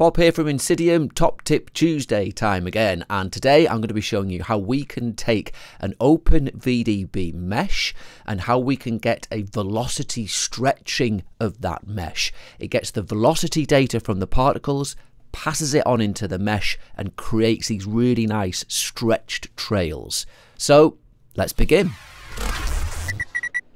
Bob here from Insidium Top Tip Tuesday time again and today I'm going to be showing you how we can take an open VDB mesh and how we can get a velocity stretching of that mesh. It gets the velocity data from the particles passes it on into the mesh and creates these really nice stretched trails. So let's begin.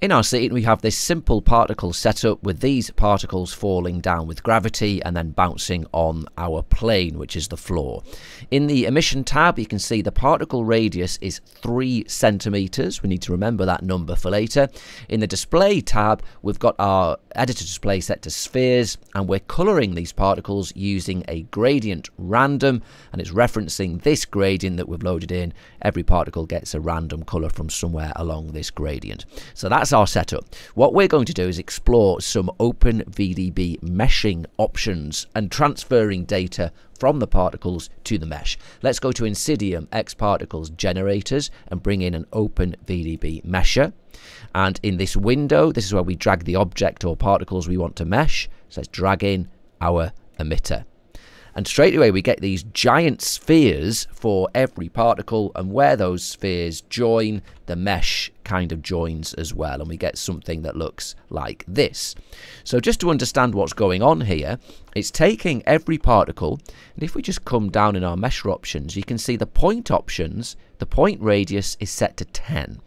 In our scene, we have this simple particle setup with these particles falling down with gravity and then bouncing on our plane, which is the floor. In the emission tab, you can see the particle radius is 3 centimetres. We need to remember that number for later. In the display tab, we've got our editor display set to spheres, and we're colouring these particles using a gradient random, and it's referencing this gradient that we've loaded in. Every particle gets a random colour from somewhere along this gradient. So that's our setup. What we're going to do is explore some Open VDB meshing options and transferring data from the particles to the mesh. Let's go to Insidium X Particles Generators and bring in an Open VDB mesher. And in this window, this is where we drag the object or particles we want to mesh. So let's drag in our emitter. And straight away, we get these giant spheres for every particle, and where those spheres join, the mesh kind of joins as well and we get something that looks like this. So just to understand what's going on here, it's taking every particle and if we just come down in our measure options you can see the point options, the point radius is set to 10.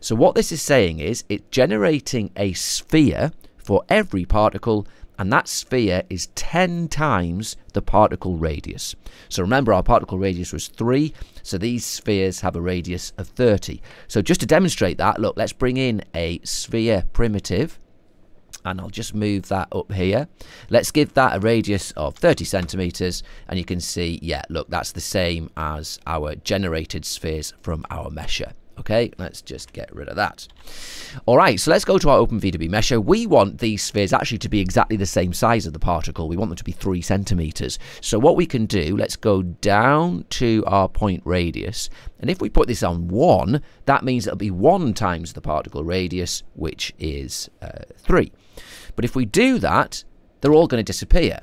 So what this is saying is it's generating a sphere for every particle and that sphere is 10 times the particle radius. So remember our particle radius was 3, so these spheres have a radius of 30. So just to demonstrate that, look, let's bring in a sphere primitive and I'll just move that up here. Let's give that a radius of 30 centimeters and you can see, yeah, look, that's the same as our generated spheres from our measure. Okay, let's just get rid of that. All right, so let's go to our openv 2 We want these spheres actually to be exactly the same size as the particle. We want them to be three centimeters. So what we can do, let's go down to our point radius. And if we put this on one, that means it'll be one times the particle radius, which is uh, three. But if we do that, they're all going to disappear.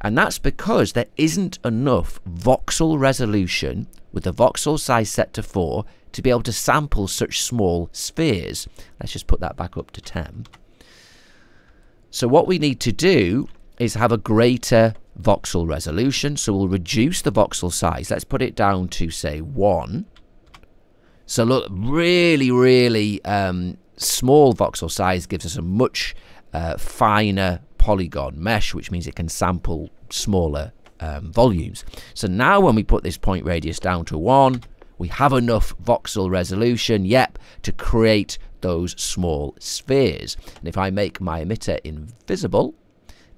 And that's because there isn't enough voxel resolution with the voxel size set to 4 to be able to sample such small spheres. Let's just put that back up to 10. So what we need to do is have a greater voxel resolution. So we'll reduce the voxel size. Let's put it down to, say, 1. So look, really, really um, small voxel size gives us a much uh, finer polygon mesh, which means it can sample smaller um, volumes. So now when we put this point radius down to 1, we have enough voxel resolution, yep, to create those small spheres. And if I make my emitter invisible,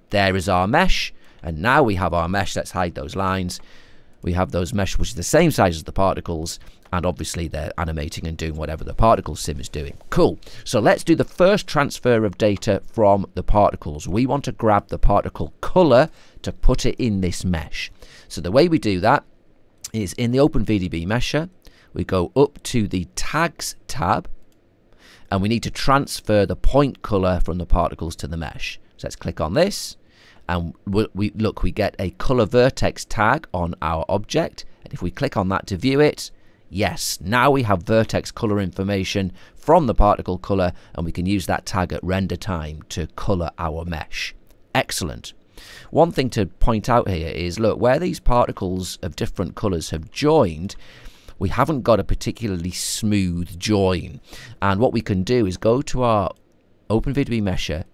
there is our mesh. And now we have our mesh. Let's hide those lines. We have those mesh, which is the same size as the particles. And obviously, they're animating and doing whatever the particle sim is doing. Cool. So let's do the first transfer of data from the particles. We want to grab the particle color to put it in this mesh. So the way we do that is in the OpenVDB mesher, we go up to the tags tab and we need to transfer the point color from the particles to the mesh. So let's click on this and we, we look, we get a color vertex tag on our object. And if we click on that to view it, yes, now we have vertex color information from the particle color and we can use that tag at render time to color our mesh. Excellent. One thing to point out here is, look, where these particles of different colours have joined, we haven't got a particularly smooth join. And what we can do is go to our OpenVDB Mesher,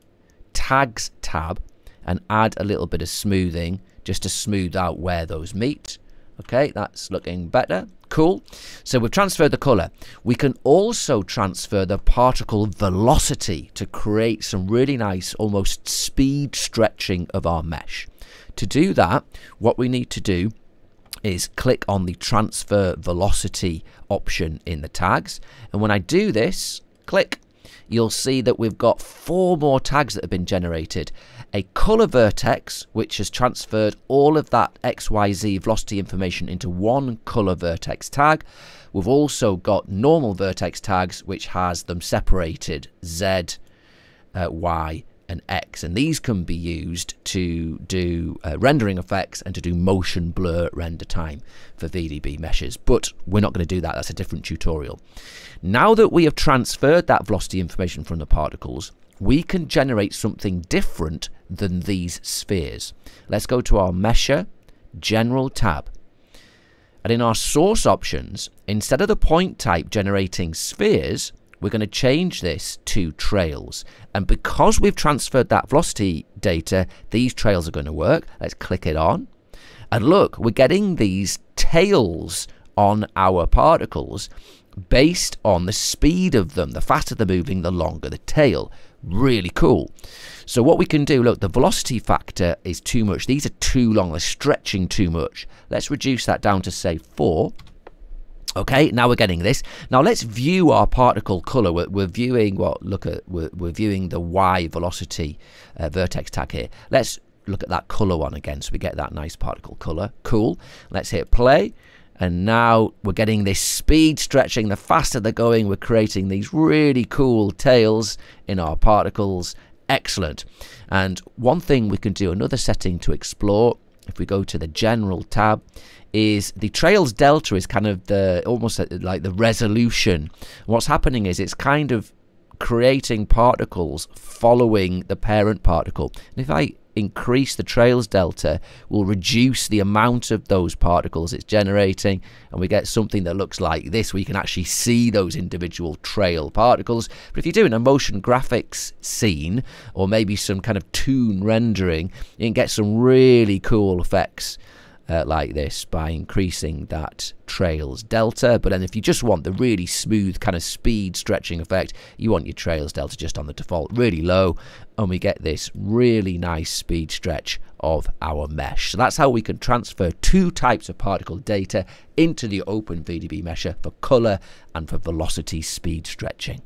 Tags tab, and add a little bit of smoothing just to smooth out where those meet. Okay, that's looking better. Cool. So we've transferred the colour. We can also transfer the particle velocity to create some really nice, almost speed stretching of our mesh. To do that, what we need to do is click on the transfer velocity option in the tags. And when I do this, click you'll see that we've got four more tags that have been generated. A color vertex, which has transferred all of that XYZ velocity information into one color vertex tag. We've also got normal vertex tags, which has them separated Z, uh, Y, and X. And these can be used to do uh, rendering effects and to do motion blur render time for VDB meshes. But we're not going to do that. That's a different tutorial. Now that we have transferred that velocity information from the particles, we can generate something different than these spheres. Let's go to our Mesher General tab. And in our source options, instead of the point type generating spheres, we're going to change this to trails. And because we've transferred that velocity data, these trails are going to work. Let's click it on. And look, we're getting these tails on our particles based on the speed of them. The faster they're moving, the longer the tail. Really cool. So what we can do, look, the velocity factor is too much. These are too long. They're stretching too much. Let's reduce that down to, say, 4. Okay, now we're getting this. Now let's view our particle color. We're, we're viewing what? Look at we're, we're viewing the y velocity uh, vertex tag here. Let's look at that color one again, so we get that nice particle color. Cool. Let's hit play, and now we're getting this speed stretching. The faster they're going, we're creating these really cool tails in our particles. Excellent. And one thing we can do, another setting to explore if we go to the general tab, is the Trails Delta is kind of the almost uh, like the resolution. What's happening is it's kind of creating particles following the parent particle. And if I increase the trails delta will reduce the amount of those particles it's generating and we get something that looks like this where you can actually see those individual trail particles but if you're doing a motion graphics scene or maybe some kind of tune rendering you can get some really cool effects uh, like this by increasing that trails delta. But then if you just want the really smooth kind of speed stretching effect, you want your trails delta just on the default really low. And we get this really nice speed stretch of our mesh. So that's how we can transfer two types of particle data into the open VDB mesher for color and for velocity speed stretching.